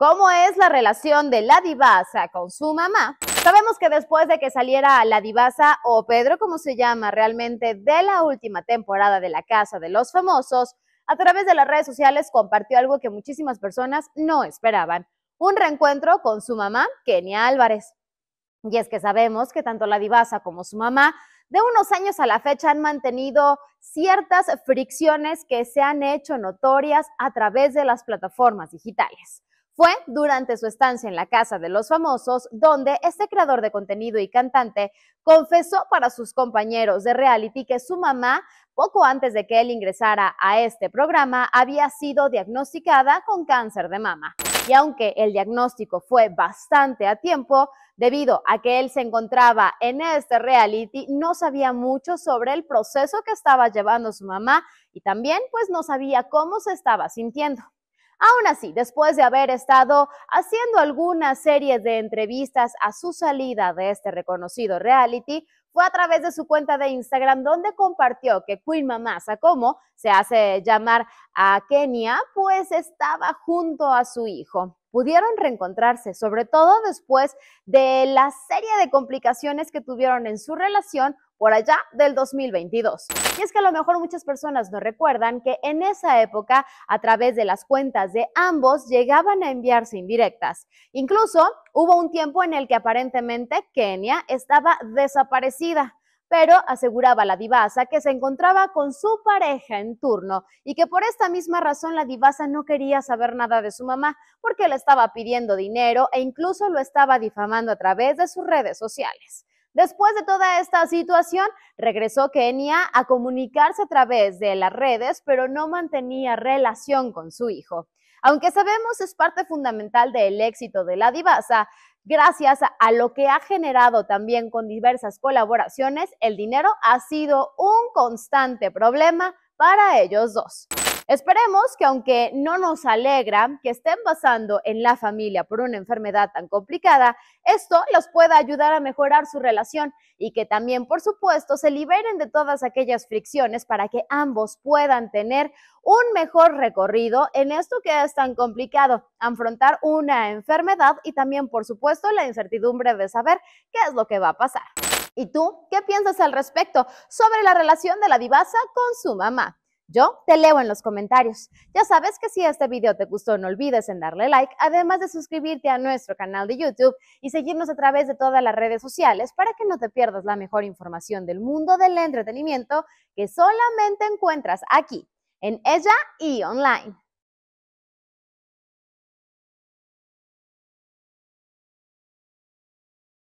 ¿Cómo es la relación de la divasa con su mamá? Sabemos que después de que saliera la divasa o Pedro, como se llama realmente, de la última temporada de La Casa de los Famosos, a través de las redes sociales compartió algo que muchísimas personas no esperaban, un reencuentro con su mamá, Kenia Álvarez. Y es que sabemos que tanto la divasa como su mamá de unos años a la fecha han mantenido ciertas fricciones que se han hecho notorias a través de las plataformas digitales. Fue durante su estancia en la casa de los famosos donde este creador de contenido y cantante confesó para sus compañeros de reality que su mamá, poco antes de que él ingresara a este programa, había sido diagnosticada con cáncer de mama. Y aunque el diagnóstico fue bastante a tiempo, debido a que él se encontraba en este reality, no sabía mucho sobre el proceso que estaba llevando su mamá y también pues no sabía cómo se estaba sintiendo. Aún así, después de haber estado haciendo algunas series de entrevistas a su salida de este reconocido reality, fue a través de su cuenta de Instagram donde compartió que Queen Mamasa, como se hace llamar a Kenia, pues estaba junto a su hijo pudieron reencontrarse, sobre todo después de la serie de complicaciones que tuvieron en su relación por allá del 2022. Y es que a lo mejor muchas personas no recuerdan que en esa época, a través de las cuentas de ambos, llegaban a enviarse indirectas. Incluso hubo un tiempo en el que aparentemente Kenia estaba desaparecida pero aseguraba la divasa que se encontraba con su pareja en turno y que por esta misma razón la divasa no quería saber nada de su mamá porque le estaba pidiendo dinero e incluso lo estaba difamando a través de sus redes sociales. Después de toda esta situación, regresó Kenia a comunicarse a través de las redes, pero no mantenía relación con su hijo. Aunque sabemos es parte fundamental del éxito de la divasa, gracias a lo que ha generado también con diversas colaboraciones, el dinero ha sido un constante problema para ellos dos. Esperemos que aunque no nos alegra que estén pasando en la familia por una enfermedad tan complicada, esto los pueda ayudar a mejorar su relación y que también, por supuesto, se liberen de todas aquellas fricciones para que ambos puedan tener un mejor recorrido en esto que es tan complicado, afrontar una enfermedad y también, por supuesto, la incertidumbre de saber qué es lo que va a pasar. ¿Y tú qué piensas al respecto sobre la relación de la divasa con su mamá? Yo te leo en los comentarios. Ya sabes que si este video te gustó, no olvides en darle like, además de suscribirte a nuestro canal de YouTube y seguirnos a través de todas las redes sociales para que no te pierdas la mejor información del mundo del entretenimiento que solamente encuentras aquí, en ella y online.